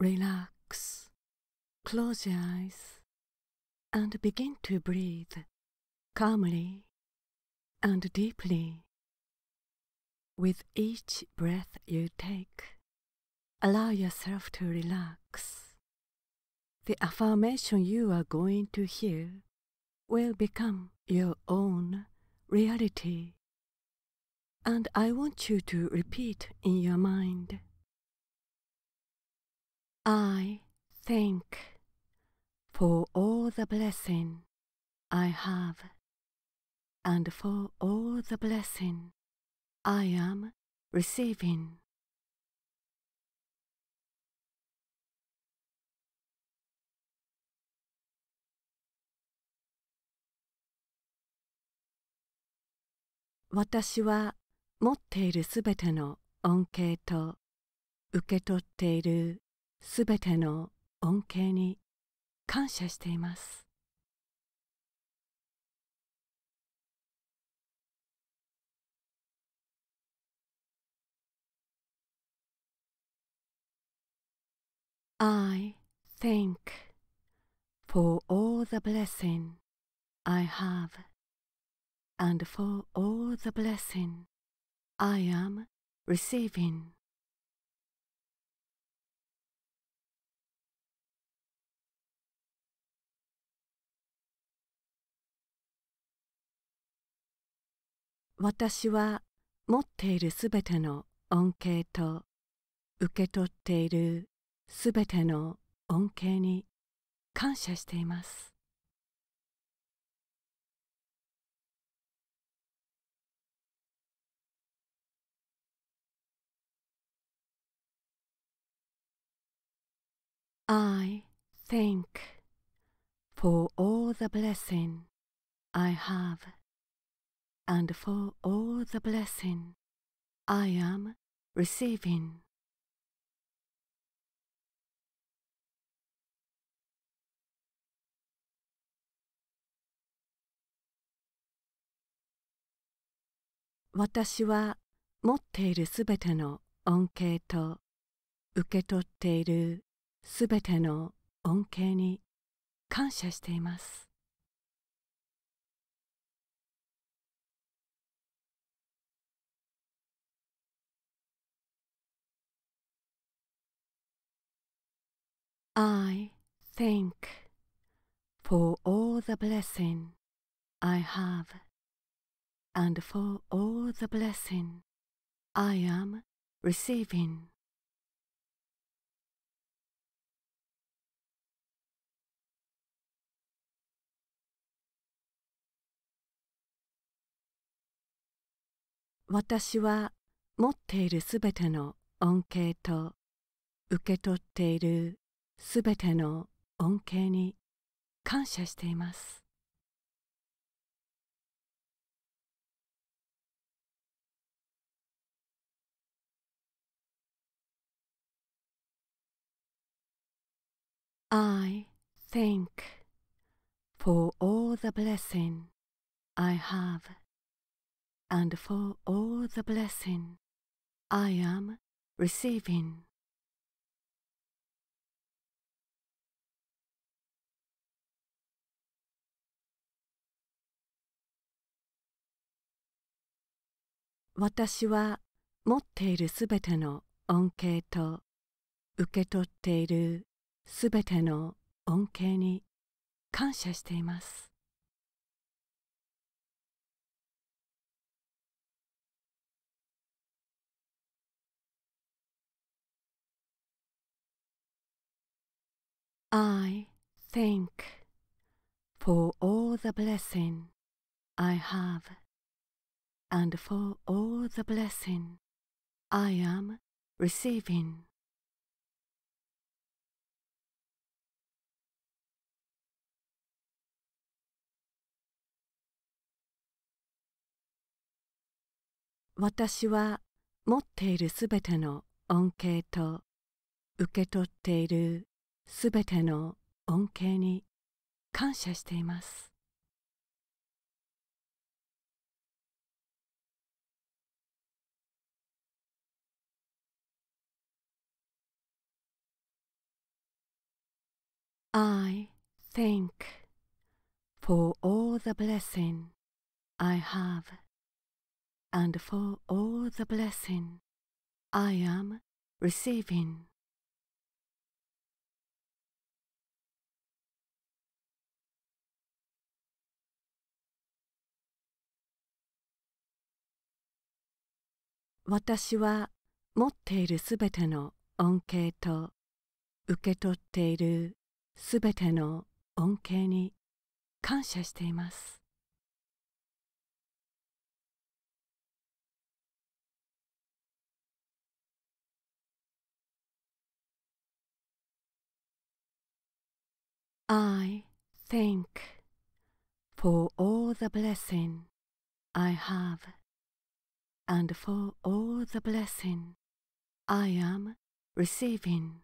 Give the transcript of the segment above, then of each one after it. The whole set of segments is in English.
Relax. Close your eyes and begin to breathe calmly and deeply. With each breath you take, allow yourself to relax. The affirmation you are going to hear will become your own reality. And I want you to repeat in your mind I thank for all the blessing I have and for all the blessing I am receiving.「私は持っているすべての恩恵と受け取っているすべての恩恵に感謝しています。I thank for all the blessing I have and for all the blessing I am receiving. 私は持っているすべての恩恵と受け取っているすべての恩恵に感謝しています。I thank for all the blessing I have. and for all the blessing I am receiving. 私は持っているすべての恩恵と受け取っているすべての恩恵に感謝しています。I thank for all the blessing I have and for all the blessing I am receiving. すべての恩恵に感謝しています。I thank for all the blessing I have and for all the blessing I am receiving. 私は持っているすべての恩恵と受け取っているすべての恩恵に感謝しています。I thank for all the blessing I have. and for all the blessing I am receiving. 私は持っているすべての恩恵と受け取っているすべての恩恵に感謝しています。I thank for all the blessing I have and for all the blessing I am receiving.「私は持っているすべての恩恵と受け取っているすべての恩恵に感謝しています。I thank for all the blessing I have and for all the blessing I am receiving.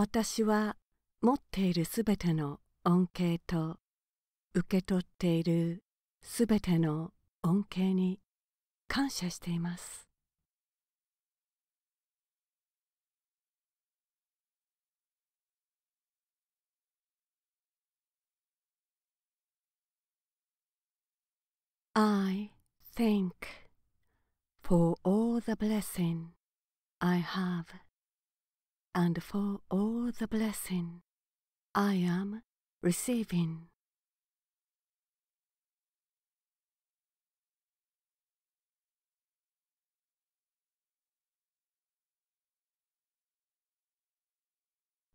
私は持っているすべての恩恵と受け取っているすべての恩恵に感謝しています。I thank for all the blessing I have. and for all the blessing I am receiving.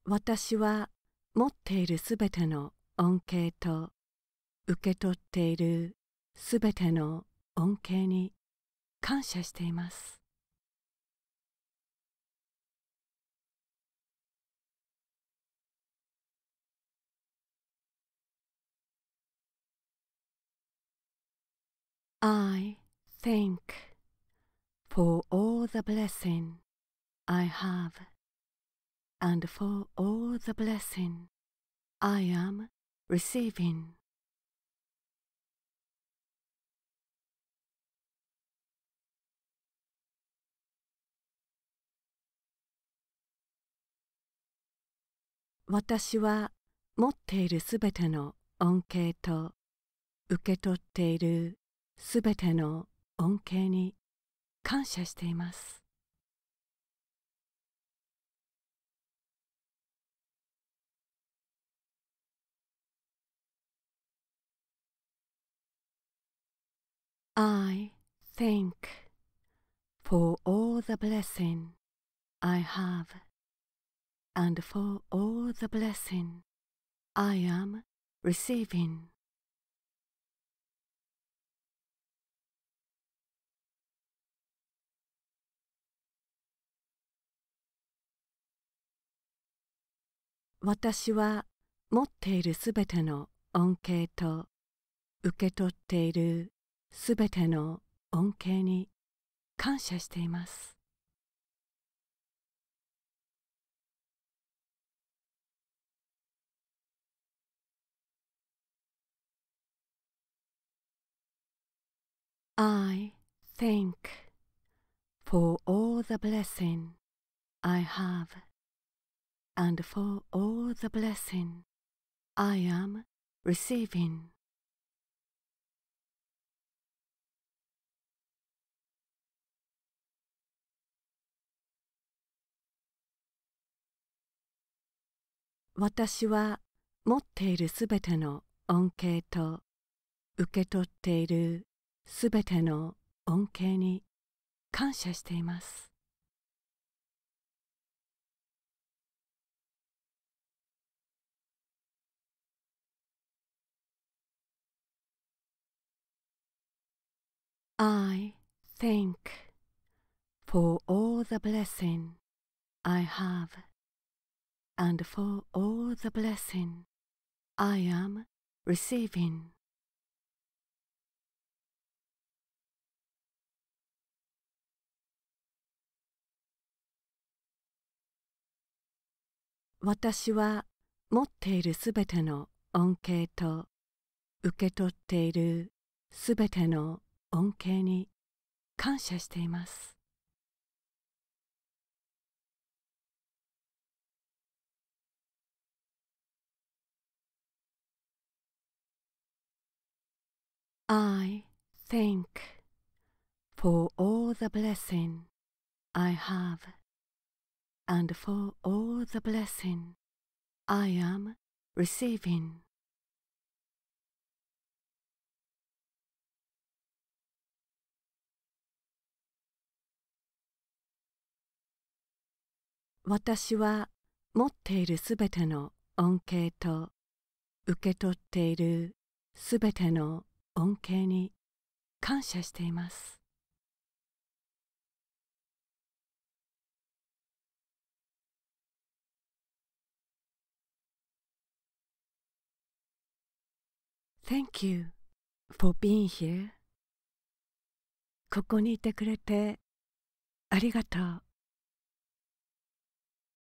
私は持っているすべての恩恵と受け取っているすべての恩恵に感謝しています。I thank for all the blessing I have and for all the blessing I am receiving. 私は持っているすべての恩恵と受け取っているすべての恩恵に感謝しています「I thank for all the blessing I have and for all the blessing I am receiving」私は持っているすべての恩恵と受け取っているすべての恩恵に感謝しています。I thank for all the blessing I have. and for all the blessing I am receiving.「私は持っているすべての恩恵と受け取っているすべての恩恵に感謝しています」I thank for all the blessing I have and for all the blessing I am receiving.「私は持っているすべての恩恵と受け取っているすべての恩恵に感謝しています「I thank for all the blessing I have and for all the blessing I am receiving」私は持っているすべての恩恵と受け取っているすべての恩恵に感謝しています。Thank you for being here. ここにいてくれてありがとう。